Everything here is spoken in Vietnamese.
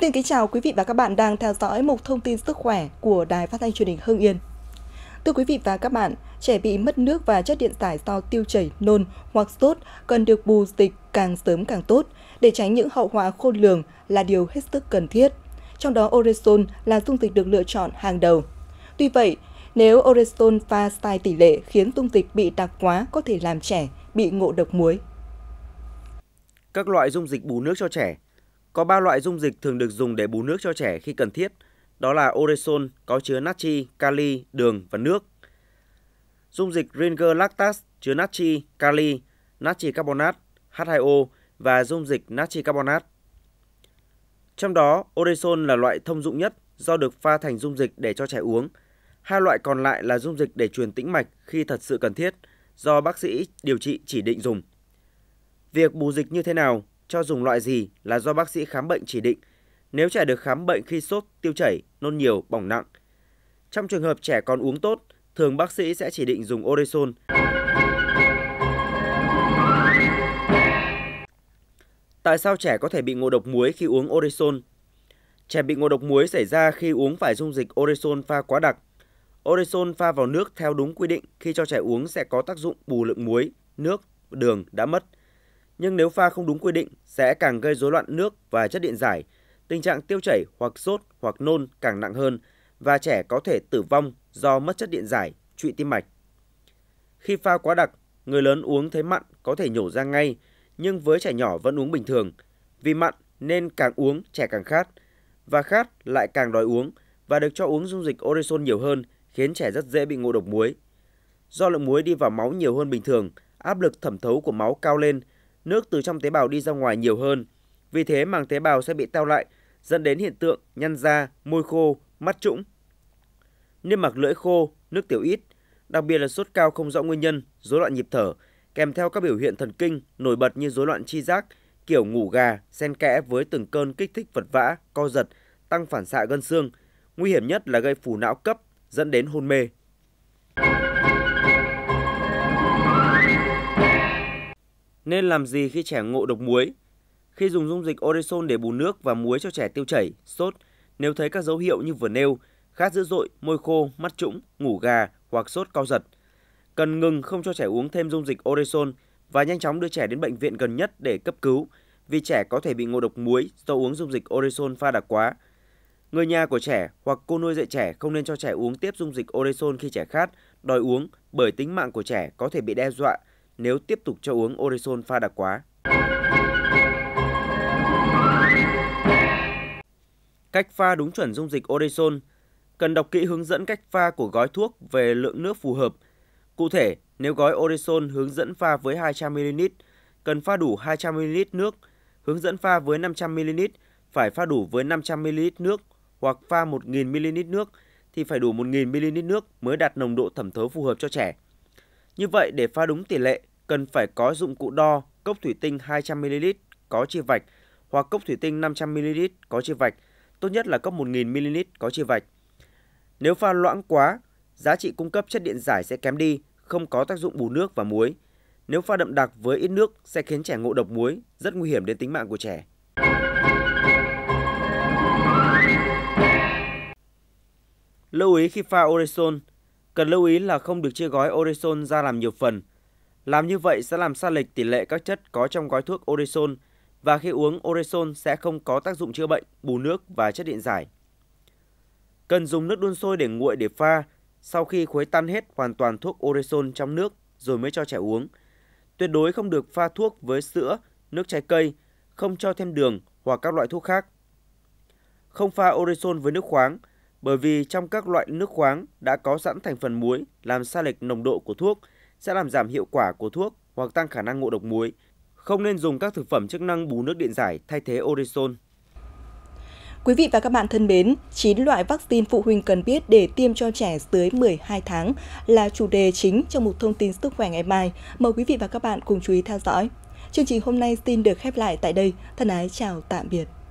Xin kính chào quý vị và các bạn đang theo dõi mục thông tin sức khỏe của Đài Phát thanh Truyền hình Hưng Yên. Thưa quý vị và các bạn, trẻ bị mất nước và chất điện giải do tiêu chảy, nôn hoặc sốt cần được bù dịch càng sớm càng tốt để tránh những hậu họa khôn lường là điều hết sức cần thiết. Trong đó Orezon là dung dịch được lựa chọn hàng đầu. Tuy vậy, nếu Orezon pha sai tỷ lệ khiến dung dịch bị đặc quá có thể làm trẻ bị ngộ độc muối. Các loại dung dịch bù nước cho trẻ có 3 loại dung dịch thường được dùng để bù nước cho trẻ khi cần thiết, đó là Oresol có chứa natri, kali, đường và nước. Dung dịch Ringer Lactase chứa natri, kali, natri carbonat, H2O và dung dịch natri carbonat. Trong đó, Oresol là loại thông dụng nhất do được pha thành dung dịch để cho trẻ uống. Hai loại còn lại là dung dịch để truyền tĩnh mạch khi thật sự cần thiết, do bác sĩ điều trị chỉ định dùng. Việc bù dịch như thế nào cho dùng loại gì là do bác sĩ khám bệnh chỉ định nếu trẻ được khám bệnh khi sốt, tiêu chảy, nôn nhiều, bỏng nặng. Trong trường hợp trẻ còn uống tốt, thường bác sĩ sẽ chỉ định dùng Oresol. Tại sao trẻ có thể bị ngộ độc muối khi uống Oresol? Trẻ bị ngộ độc muối xảy ra khi uống phải dung dịch Oresol pha quá đặc. Oresol pha vào nước theo đúng quy định khi cho trẻ uống sẽ có tác dụng bù lượng muối, nước, đường đã mất – nhưng nếu pha không đúng quy định sẽ càng gây rối loạn nước và chất điện giải, tình trạng tiêu chảy hoặc sốt hoặc nôn càng nặng hơn và trẻ có thể tử vong do mất chất điện giải, trụy tim mạch. Khi pha quá đặc, người lớn uống thấy mặn có thể nhổ ra ngay, nhưng với trẻ nhỏ vẫn uống bình thường. Vì mặn nên càng uống trẻ càng khát, và khát lại càng đòi uống và được cho uống dung dịch oresol nhiều hơn khiến trẻ rất dễ bị ngộ độc muối. Do lượng muối đi vào máu nhiều hơn bình thường, áp lực thẩm thấu của máu cao lên – nước từ trong tế bào đi ra ngoài nhiều hơn. Vì thế màng tế bào sẽ bị teo lại, dẫn đến hiện tượng nhăn da, môi khô, mắt trũng. Niêm mạc lưỡi khô, nước tiểu ít, đặc biệt là sốt cao không rõ nguyên nhân, rối loạn nhịp thở, kèm theo các biểu hiện thần kinh nổi bật như rối loạn chi giác, kiểu ngủ gà, xen kẽ với từng cơn kích thích vật vã, co giật, tăng phản xạ gân xương. Nguy hiểm nhất là gây phù não cấp dẫn đến hôn mê. Nên làm gì khi trẻ ngộ độc muối? Khi dùng dung dịch Oresol để bù nước và muối cho trẻ tiêu chảy, sốt, nếu thấy các dấu hiệu như vừa nêu, khát dữ dội, môi khô, mắt trũng, ngủ gà hoặc sốt cao giật, cần ngừng không cho trẻ uống thêm dung dịch Oresol và nhanh chóng đưa trẻ đến bệnh viện gần nhất để cấp cứu vì trẻ có thể bị ngộ độc muối do uống dung dịch Oresol pha đặc quá. Người nhà của trẻ hoặc cô nuôi dạy trẻ không nên cho trẻ uống tiếp dung dịch Oresol khi trẻ khát, đòi uống bởi tính mạng của trẻ có thể bị đe dọa nếu tiếp tục cho uống Oresol pha đặc quá. Cách pha đúng chuẩn dung dịch Oresol cần đọc kỹ hướng dẫn cách pha của gói thuốc về lượng nước phù hợp. Cụ thể, nếu gói Oresol hướng dẫn pha với 200ml, cần pha đủ 200ml nước, hướng dẫn pha với 500ml phải pha đủ với 500ml nước hoặc pha 1000ml nước thì phải đủ 1000ml nước mới đạt nồng độ thẩm thấu phù hợp cho trẻ. Như vậy, để pha đúng tỷ lệ, cần phải có dụng cụ đo cốc thủy tinh 200ml có chia vạch hoặc cốc thủy tinh 500ml có chia vạch, tốt nhất là cốc 1000ml có chia vạch. Nếu pha loãng quá, giá trị cung cấp chất điện giải sẽ kém đi, không có tác dụng bù nước và muối. Nếu pha đậm đặc với ít nước sẽ khiến trẻ ngộ độc muối, rất nguy hiểm đến tính mạng của trẻ. Lưu ý khi pha Oresol, Cần lưu ý là không được chia gói Oresol ra làm nhiều phần. Làm như vậy sẽ làm sai lệch tỷ lệ các chất có trong gói thuốc Oresol và khi uống Oresol sẽ không có tác dụng chữa bệnh, bù nước và chất điện giải. Cần dùng nước đun sôi để nguội để pha, sau khi khuấy tan hết hoàn toàn thuốc Oresol trong nước rồi mới cho trẻ uống. Tuyệt đối không được pha thuốc với sữa, nước trái cây, không cho thêm đường hoặc các loại thuốc khác. Không pha Oresol với nước khoáng – bởi vì trong các loại nước khoáng đã có sẵn thành phần muối làm sai lệch nồng độ của thuốc sẽ làm giảm hiệu quả của thuốc hoặc tăng khả năng ngộ độc muối. Không nên dùng các thực phẩm chức năng bù nước điện giải thay thế Oresol. Quý vị và các bạn thân mến, 9 loại vaccine phụ huynh cần biết để tiêm cho trẻ dưới 12 tháng là chủ đề chính trong một thông tin sức khỏe ngày mai. Mời quý vị và các bạn cùng chú ý theo dõi. Chương trình hôm nay xin được khép lại tại đây. Thân ái chào tạm biệt.